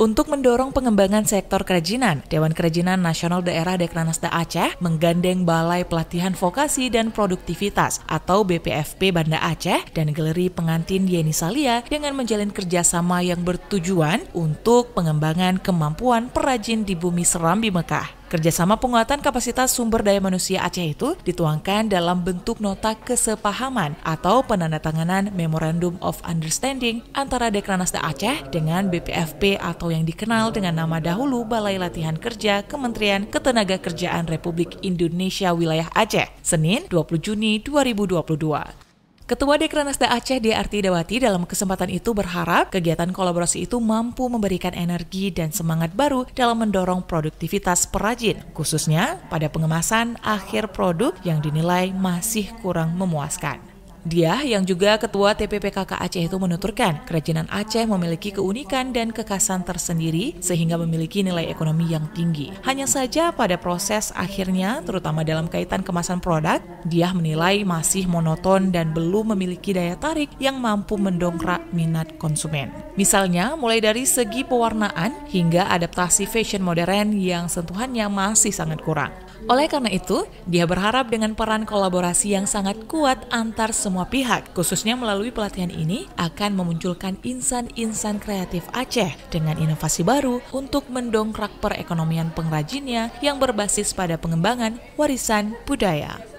Untuk mendorong pengembangan sektor kerajinan, Dewan Kerajinan Nasional Daerah Dekranasda Aceh menggandeng Balai Pelatihan Vokasi dan Produktivitas atau BPFP Banda Aceh dan Galeri Pengantin Yeni Salia dengan menjalin kerjasama yang bertujuan untuk pengembangan kemampuan perajin di bumi Serambi Mekah. Kerjasama penguatan kapasitas sumber daya manusia Aceh itu dituangkan dalam bentuk nota kesepahaman atau penandatanganan Memorandum of Understanding antara Dekranasda Aceh dengan BPFP atau yang dikenal dengan nama dahulu Balai Latihan Kerja Kementerian Ketenaga Kerjaan Republik Indonesia Wilayah Aceh, Senin 20 Juni 2022. Ketua Dekranasda Aceh DRT Dawati dalam kesempatan itu berharap kegiatan kolaborasi itu mampu memberikan energi dan semangat baru dalam mendorong produktivitas perajin, khususnya pada pengemasan akhir produk yang dinilai masih kurang memuaskan. Dia yang juga ketua TPPKK Aceh itu menuturkan, kerajinan Aceh memiliki keunikan dan kekasan tersendiri sehingga memiliki nilai ekonomi yang tinggi. Hanya saja pada proses akhirnya, terutama dalam kaitan kemasan produk, dia menilai masih monoton dan belum memiliki daya tarik yang mampu mendongkrak minat konsumen. Misalnya, mulai dari segi pewarnaan hingga adaptasi fashion modern yang sentuhannya masih sangat kurang. Oleh karena itu, dia berharap dengan peran kolaborasi yang sangat kuat antar semua semua pihak, khususnya melalui pelatihan ini, akan memunculkan insan-insan kreatif Aceh dengan inovasi baru untuk mendongkrak perekonomian pengrajinnya yang berbasis pada pengembangan warisan budaya.